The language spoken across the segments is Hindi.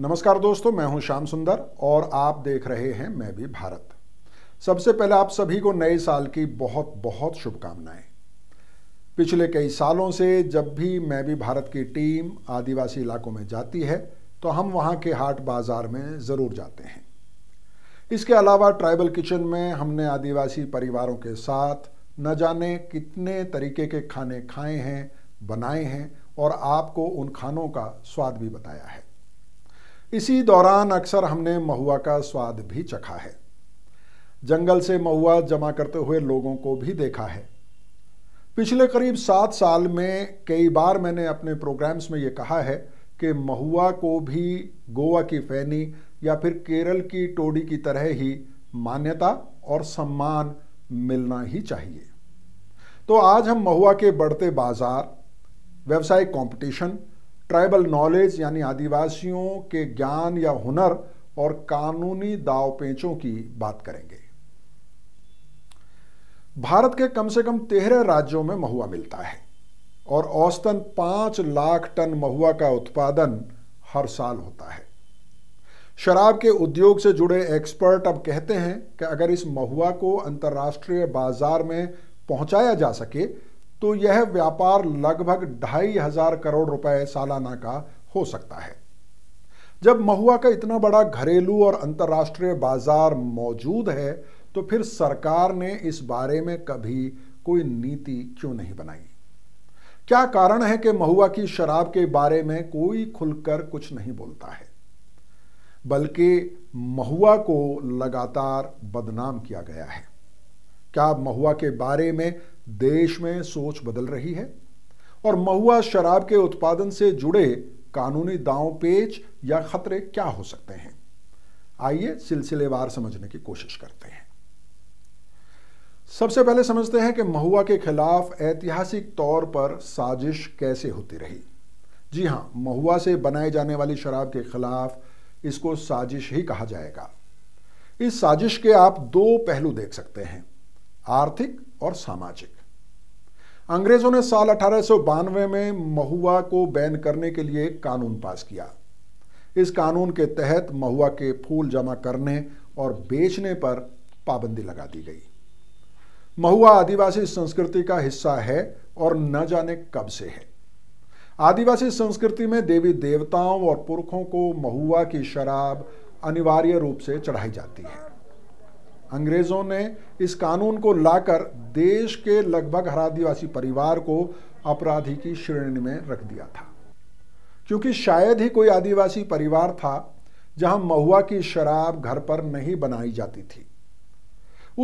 नमस्कार दोस्तों मैं हूं श्याम सुंदर और आप देख रहे हैं मैं भी भारत सबसे पहले आप सभी को नए साल की बहुत बहुत शुभकामनाएं पिछले कई सालों से जब भी मैं भी भारत की टीम आदिवासी इलाकों में जाती है तो हम वहाँ के हाट बाज़ार में ज़रूर जाते हैं इसके अलावा ट्राइबल किचन में हमने आदिवासी परिवारों के साथ न जाने कितने तरीके के खाने खाए हैं बनाए हैं और आपको उन खानों का स्वाद भी बताया है इसी दौरान अक्सर हमने महुआ का स्वाद भी चखा है जंगल से महुआ जमा करते हुए लोगों को भी देखा है पिछले करीब सात साल में कई बार मैंने अपने प्रोग्राम्स में ये कहा है कि महुआ को भी गोवा की फैनी या फिर केरल की टोडी की तरह ही मान्यता और सम्मान मिलना ही चाहिए तो आज हम महुआ के बढ़ते बाजार व्यवसायिक कंपटीशन ट्राइबल नॉलेज यानी आदिवासियों के ज्ञान या हुनर और कानूनी दाव पेंचों की बात करेंगे भारत के कम से कम तेरह राज्यों में महुआ मिलता है और औसतन पांच लाख टन महुआ का उत्पादन हर साल होता है शराब के उद्योग से जुड़े एक्सपर्ट अब कहते हैं कि अगर इस महुआ को अंतर्राष्ट्रीय बाजार में पहुंचाया जा सके तो यह व्यापार लगभग ढाई हजार करोड़ रुपए सालाना का हो सकता है जब महुआ का इतना बड़ा घरेलू और अंतर्राष्ट्रीय बाजार मौजूद है तो फिर सरकार ने इस बारे में कभी कोई नीति क्यों नहीं बनाई क्या कारण है कि महुआ की शराब के बारे में कोई खुलकर कुछ नहीं बोलता है बल्कि महुआ को लगातार बदनाम किया गया है क्या महुआ के बारे में देश में सोच बदल रही है और महुआ शराब के उत्पादन से जुड़े कानूनी दांव पेच या खतरे क्या हो सकते हैं आइए सिलसिलेवार समझने की कोशिश करते हैं सबसे पहले समझते हैं कि महुआ के खिलाफ ऐतिहासिक तौर पर साजिश कैसे होती रही जी हां महुआ से बनाए जाने वाली शराब के खिलाफ इसको साजिश ही कहा जाएगा इस साजिश के आप दो पहलू देख सकते हैं आर्थिक और सामाजिक अंग्रेजों ने साल अठारह में महुआ को बैन करने के लिए एक कानून पास किया इस कानून के तहत महुआ के फूल जमा करने और बेचने पर पाबंदी लगा दी गई महुआ आदिवासी संस्कृति का हिस्सा है और न जाने कब से है आदिवासी संस्कृति में देवी देवताओं और पुरखों को महुआ की शराब अनिवार्य रूप से चढ़ाई जाती है अंग्रेज़ों ने इस कानून को लाकर देश के लगभग हर आदिवासी परिवार को अपराधी की श्रेणी में रख दिया था क्योंकि शायद ही कोई आदिवासी परिवार था जहां महुआ की शराब घर पर नहीं बनाई जाती थी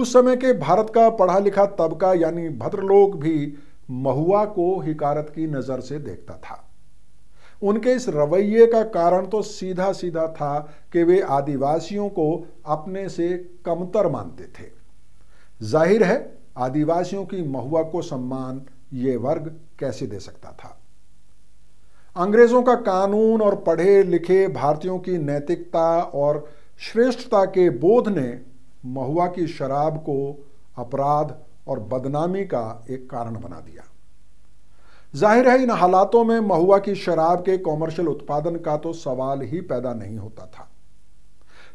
उस समय के भारत का पढ़ा लिखा तबका यानी भद्रलोक भी महुआ को हिकारत की नज़र से देखता था उनके इस रवैये का कारण तो सीधा सीधा था कि वे आदिवासियों को अपने से कमतर मानते थे जाहिर है आदिवासियों की महुआ को सम्मान ये वर्ग कैसे दे सकता था अंग्रेजों का कानून और पढ़े लिखे भारतीयों की नैतिकता और श्रेष्ठता के बोध ने महुआ की शराब को अपराध और बदनामी का एक कारण बना दिया जाहिर है इन हालातों में महुआ की शराब के कॉमर्शियल उत्पादन का तो सवाल ही पैदा नहीं होता था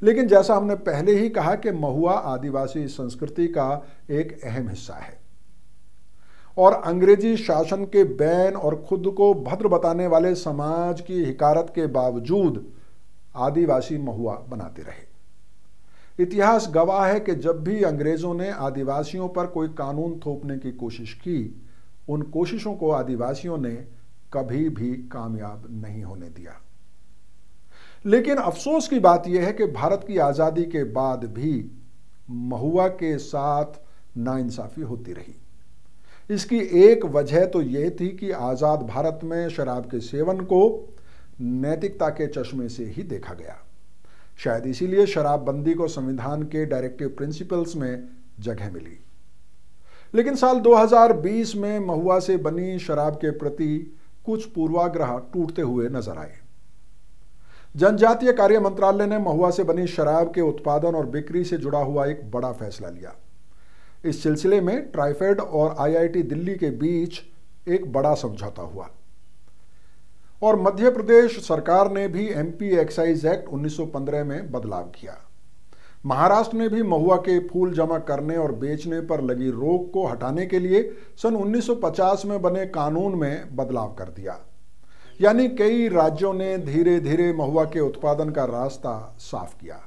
लेकिन जैसा हमने पहले ही कहा कि महुआ आदिवासी संस्कृति का एक अहम हिस्सा है और अंग्रेजी शासन के बैन और खुद को भद्र बताने वाले समाज की हिकारत के बावजूद आदिवासी महुआ बनाते रहे इतिहास गवाह है कि जब भी अंग्रेज़ों ने आदिवासियों पर कोई कानून थोपने की कोशिश की उन कोशिशों को आदिवासियों ने कभी भी कामयाब नहीं होने दिया लेकिन अफसोस की बात यह है कि भारत की आज़ादी के बाद भी महुआ के साथ नाइंसाफ़ी होती रही इसकी एक वजह तो यह थी कि आज़ाद भारत में शराब के सेवन को नैतिकता के चश्मे से ही देखा गया शायद इसीलिए शराबबंदी को संविधान के डायरेक्टिव प्रिंसिपल्स में जगह मिली लेकिन साल 2020 में महुआ से बनी शराब के प्रति कुछ पूर्वाग्रह टूटते हुए नजर आए जनजातीय कार्य मंत्रालय ने महुआ से बनी शराब के उत्पादन और बिक्री से जुड़ा हुआ एक बड़ा फैसला लिया इस सिलसिले में ट्राइफेड और आईआईटी दिल्ली के बीच एक बड़ा समझौता हुआ और मध्य प्रदेश सरकार ने भी एमपी एक्साइज एक्ट 1915 में बदलाव किया महाराष्ट्र में भी महुआ के फूल जमा करने और बेचने पर लगी रोक को हटाने के लिए सन 1950 में बने कानून में बदलाव कर दिया यानी कई राज्यों ने धीरे धीरे महुआ के उत्पादन का रास्ता साफ किया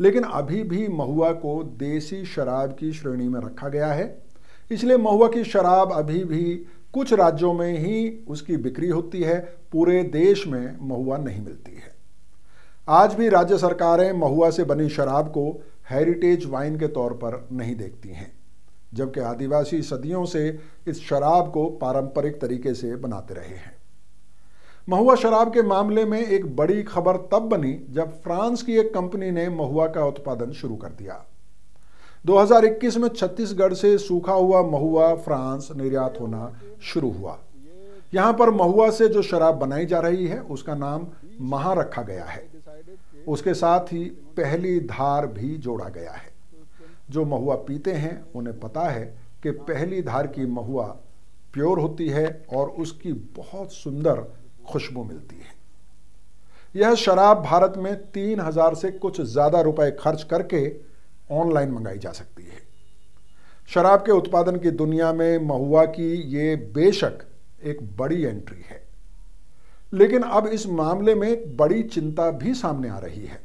लेकिन अभी भी महुआ को देसी शराब की श्रेणी में रखा गया है इसलिए महुआ की शराब अभी भी कुछ राज्यों में ही उसकी बिक्री होती है पूरे देश में महुआ नहीं मिलती है आज भी राज्य सरकारें महुआ से बनी शराब को हेरिटेज वाइन के तौर पर नहीं देखती हैं जबकि आदिवासी सदियों से इस शराब को पारंपरिक तरीके से बनाते रहे हैं महुआ शराब के मामले में एक बड़ी खबर तब बनी जब फ्रांस की एक कंपनी ने महुआ का उत्पादन शुरू कर दिया 2021 में छत्तीसगढ़ से सूखा हुआ महुआ फ्रांस निर्यात होना शुरू हुआ यहां पर महुआ से जो शराब बनाई जा रही है उसका नाम महा रखा गया है उसके साथ ही पहली धार भी जोड़ा गया है जो महुआ पीते हैं उन्हें पता है कि पहली धार की महुआ प्योर होती है और उसकी बहुत सुंदर खुशबू मिलती है यह शराब भारत में तीन हजार से कुछ ज़्यादा रुपए खर्च करके ऑनलाइन मंगाई जा सकती है शराब के उत्पादन की दुनिया में महुआ की ये बेशक एक बड़ी एंट्री है लेकिन अब इस मामले में बड़ी चिंता भी सामने आ रही है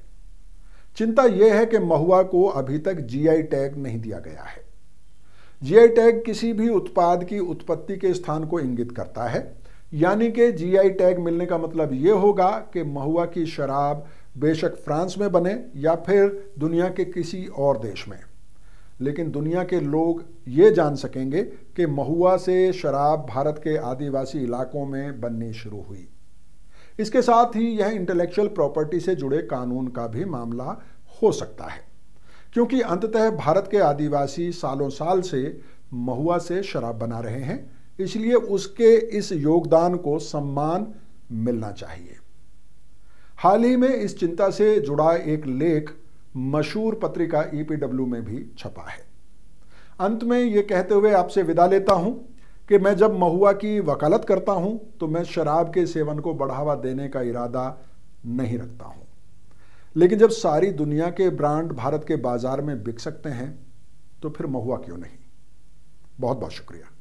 चिंता यह है कि महुआ को अभी तक जीआई टैग नहीं दिया गया है जीआई टैग किसी भी उत्पाद की उत्पत्ति के स्थान को इंगित करता है यानी कि जीआई टैग मिलने का मतलब ये होगा कि महुआ की शराब बेशक फ्रांस में बने या फिर दुनिया के किसी और देश में लेकिन दुनिया के लोग ये जान सकेंगे कि महुआ से शराब भारत के आदिवासी इलाकों में बननी शुरू हुई इसके साथ ही यह इंटेलेक्चुअल प्रॉपर्टी से जुड़े कानून का भी मामला हो सकता है क्योंकि अंततः भारत के आदिवासी सालों साल से महुआ से शराब बना रहे हैं इसलिए उसके इस योगदान को सम्मान मिलना चाहिए हाल ही में इस चिंता से जुड़ा एक लेख मशहूर पत्रिका ईपीडब्ल्यू e में भी छपा है अंत में यह कहते हुए आपसे विदा लेता हूं कि मैं जब महुआ की वकालत करता हूं तो मैं शराब के सेवन को बढ़ावा देने का इरादा नहीं रखता हूं लेकिन जब सारी दुनिया के ब्रांड भारत के बाज़ार में बिक सकते हैं तो फिर महुआ क्यों नहीं बहुत बहुत शुक्रिया